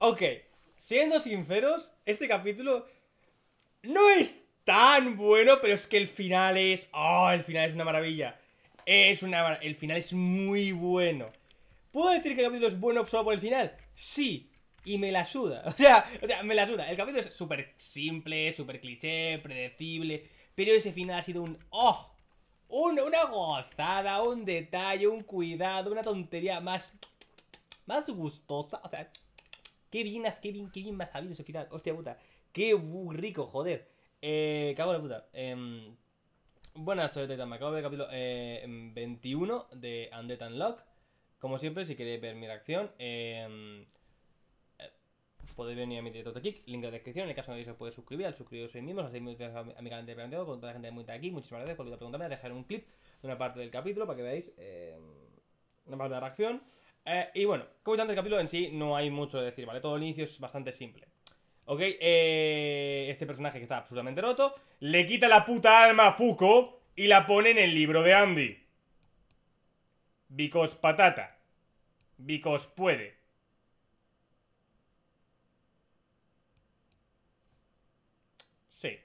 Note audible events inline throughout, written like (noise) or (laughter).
Ok, siendo sinceros, este capítulo no es tan bueno, pero es que el final es. ¡Oh! El final es una maravilla. Es una. El final es muy bueno. ¿Puedo decir que el capítulo es bueno solo por el final? Sí. Y me la suda. (laughs) O sea, me la suda. El capítulo es súper simple, súper cliché, predecible. Pero ese final ha sido un. ¡Oh! una gozada, un detalle, un cuidado, una tontería más. Más gustosa. O sea. Qué bien, qué bien, qué bien me ha sabido ese final. Hostia puta. Qué rico, joder. Eh, cago en la puta. Eh, em, buenas, soy Titan. Me acabo de ver el capítulo eh, 21 em, de Undead Unlock. Como siempre, si queréis ver mi reacción, em, eh, podéis venir a mi directo Kick, link en la descripción. En el caso de que os podéis suscribir, al suscribiros mismos, mismo, así a mi canal de planteo con toda la gente muy de aquí. Muchísimas gracias por la preguntarme, a dejar un clip de una parte del capítulo para que veáis eh, una parte de la reacción. Eh, y bueno, como tanto el capítulo en sí no hay mucho que decir, ¿vale? Todo el inicio es bastante simple. ¿Ok? Eh, este personaje que está absolutamente roto le quita la puta alma a Fuko y la pone en el libro de Andy. bicos patata. bicos puede. Sí.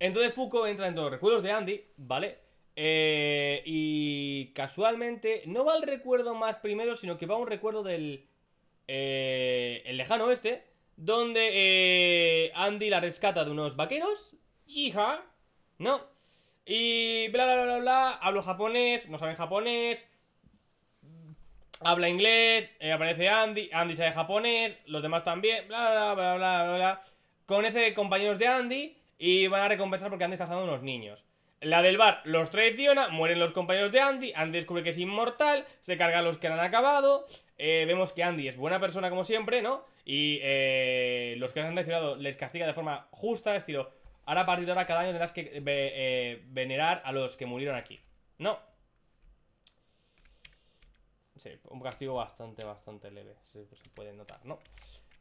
Entonces Foucault entra en los recuerdos de Andy, ¿vale? y casualmente no va al recuerdo más primero, sino que va a un recuerdo del el lejano oeste, donde Andy la rescata de unos vaqueros, hija, ¿no? Y bla, bla, bla, bla, bla, hablo japonés, no saben japonés, habla inglés, aparece Andy, Andy sabe japonés, los demás también, bla, bla, bla, bla, bla, bla. Conoce compañeros de Andy y van a recompensar porque Andy está salvando unos niños. La del bar los traiciona, mueren los compañeros de Andy, Andy descubre que es inmortal, se carga a los que han acabado, eh, vemos que Andy es buena persona como siempre, ¿no? Y eh, los que han traicionado les castiga de forma justa, estilo, ahora a partir de ahora cada año tendrás que eh, venerar a los que murieron aquí, ¿no? Sí, un castigo bastante, bastante leve, se puede notar, ¿no?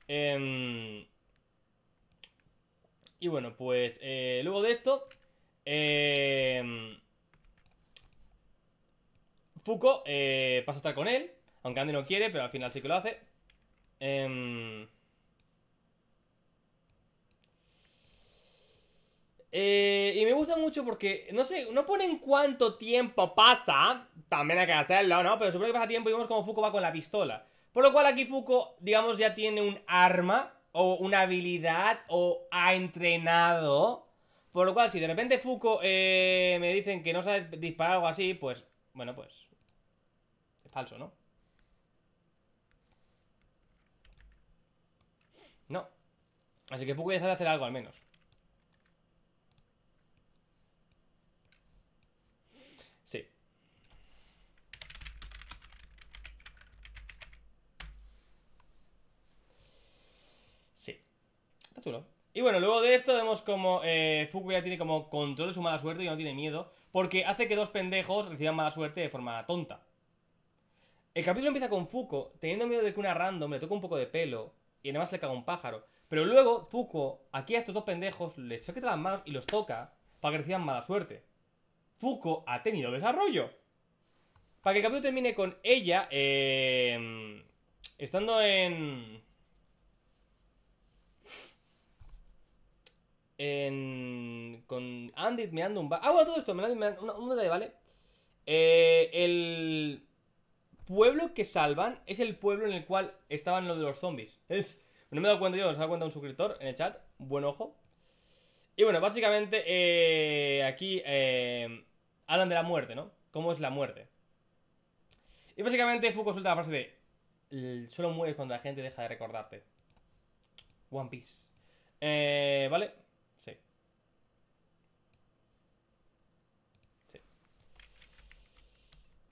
Eh... Y bueno, pues eh, luego de esto... Em, eh, Fuko pasa a estar con él. Aunque Andy no quiere, pero al final sí que lo hace. Em, eh, y me gusta mucho porque, no sé, no ponen cuánto tiempo pasa. También hay que hacerlo, ¿no? Pero supongo que pasa tiempo y vemos cómo Fuko va con la pistola. Por lo cual aquí Fuko, digamos, ya tiene un arma o una habilidad o ha entrenado. Por lo cual, si de repente Fuko eh, me dicen que no sabe disparar algo así, pues, bueno, pues... Es falso, ¿no? No. Así que Fuko ya sabe hacer algo al menos. Y bueno, luego de esto vemos como eh, ya tiene como control de su mala suerte y no tiene miedo, porque hace que dos pendejos reciban mala suerte de forma tonta. El capítulo empieza con Fuku teniendo miedo de que una random le toque un poco de pelo y además le caga un pájaro. Pero luego Fuku aquí a estos dos pendejos, les saca las manos y los toca para que reciban mala suerte. Fuku ha tenido desarrollo. Para que el capítulo termine con ella, eh, estando en... en, con me meando un bar. Ah, bueno, todo esto, me un detalle, ¿vale? Eh, el pueblo que salvan es el pueblo en el cual estaban los de los zombies. Es, no me he dado cuenta yo, nos he dado cuenta un suscriptor en el chat. Buen ojo. Y bueno, básicamente eh, aquí eh, hablan de la muerte, ¿no? ¿Cómo es la muerte? Y básicamente Foucault suelta la frase de Solo mueres cuando la gente deja de recordarte. One Piece. Eh, ¿Vale?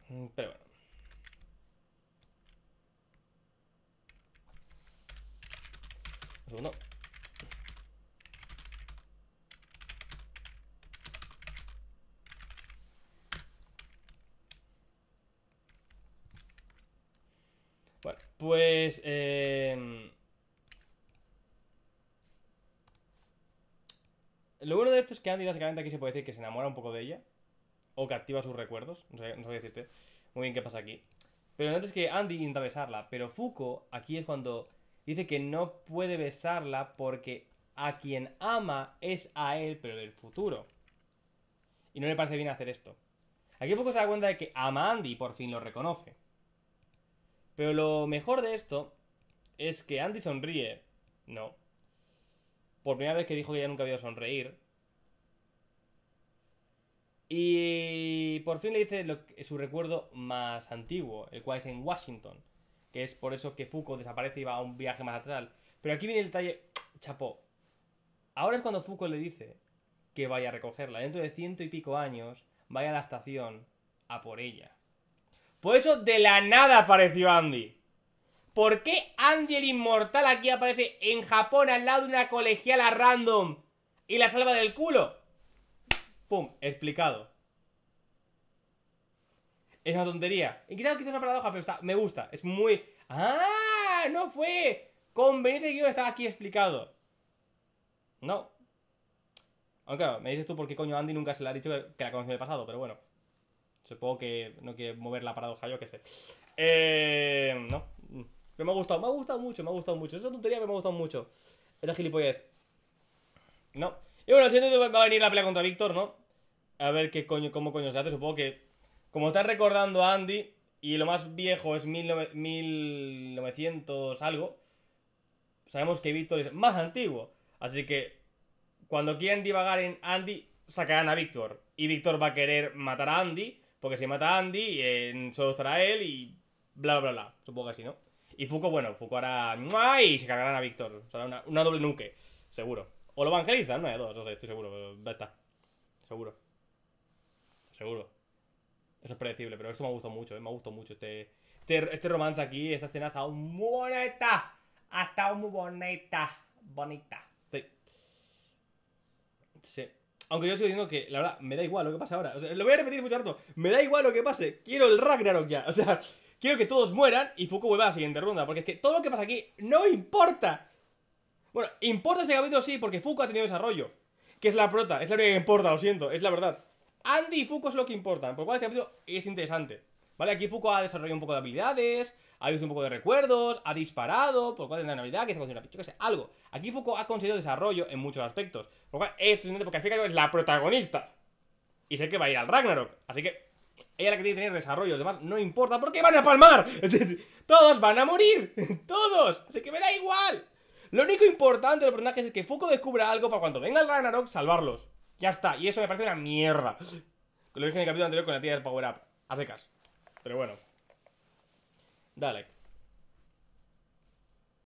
Mm, pero bueno. Bueno, pues... Em, lo bueno de esto es que Andy básicamente aquí se puede decir que se enamora un poco de ella o que activa sus recuerdos. No sé, decirte muy bien qué pasa aquí. Pero antes que Andy intenta besarla, pero Fuco aquí es cuando dice que no puede besarla porque a quien ama es a él, pero del futuro. Y no le parece bien hacer esto. Aquí poco se da cuenta de que ama a Andy y por fin lo reconoce. Pero lo mejor de esto es que Andy sonríe. No. Por primera vez que dijo que ya nunca había sonreír, y por fin le dice su recuerdo más antiguo, el cual es en Washington, que es por eso que Foucault desaparece y va a un viaje más atrás. Pero aquí viene el detalle, (tsk) chapó. Ahora es cuando Foucault le dice que vaya a recogerla. Dentro de ciento y pico años, vaya a la estación a por ella. Por eso de la nada apareció Andy. ¿Por qué Andy el inmortal aquí aparece en Japón al lado de una colegiala random y la salva del culo? ¡Pum! Explicado. Es una tontería. Y quizás una paradoja, pero está, me gusta. Es muy... ¡Ah! No fue conveniente que yo estaba aquí explicado. No. Aunque claro, me dices tú por qué coño Andy nunca se le ha dicho que la conoció en el pasado, pero bueno. Supongo que no quiere mover la paradoja, yo qué sé. Eh, no. Mm. me ha gustado, me ha gustado mucho, me ha gustado mucho. Es una tontería, me ha gustado mucho. Esa gilipollez. No. Y bueno, siendo va a venir la pelea contra Víctor, ¿no? A ver qué coño, cómo coño se hace. Supongo que, como está recordando a Andy, y lo más viejo es 1900 algo, sabemos que Víctor es más antiguo. Así que, cuando quieran divagar en Andy, sacarán a Víctor. Y Víctor va a querer matar a Andy, porque si mata a Andy, solo estará él y bla, bla, bla. Supongo que así, ¿no? Y Fuko, bueno, Fuko hará... ¡Ay! Y se cargarán a Víctor. O sea, una, una doble nuque, seguro. O lo evangelizan, no hay dos, no sé, estoy seguro, pero está. Seguro. Seguro. Eso es predecible, pero esto me ha gustado mucho, ¿eh? me ha gustado mucho este, este, este, romance aquí. Esta escena ha estado muy bonita. Ha estado muy bonita. Bonita. Sí. Sí. Aunque yo sigo diciendo que, la verdad, me da igual lo que pase ahora. O sea, lo voy a repetir mucho rato Me da igual lo que pase. Quiero el Ragnarok ya. O sea, quiero que todos mueran y Fuku vuelva a la siguiente ronda. Porque es que todo lo que pasa aquí no importa. Bueno, importa ese capítulo sí, porque Fuku ha tenido desarrollo. Que es la prota, es la única que importa, lo siento, es la verdad. Andy y Fuku es lo que importan, por lo cual este capítulo es interesante. ¿Vale? Aquí Fuku ha desarrollado un poco de habilidades, ha visto un poco de recuerdos, ha disparado, por lo cual la Navidad, que se una yo que sé, algo. Aquí Fuku ha conseguido desarrollo en muchos aspectos. Por lo cual, esto es interesante porque es la protagonista. Y sé que va a ir al Ragnarok. Así que ella la que tiene que tener desarrollo. Los demás no importa porque van a palmar. (laughs) Todos van a morir. (laughs) Todos. Así que me da igual. Lo único importante del personaje es que Fuko descubra algo para cuando venga el Ragnarok salvarlos. Ya está, y eso me parece una mierda. Lo dije en el capítulo anterior con la tía del Power Up. A secas. Pero bueno. Dale.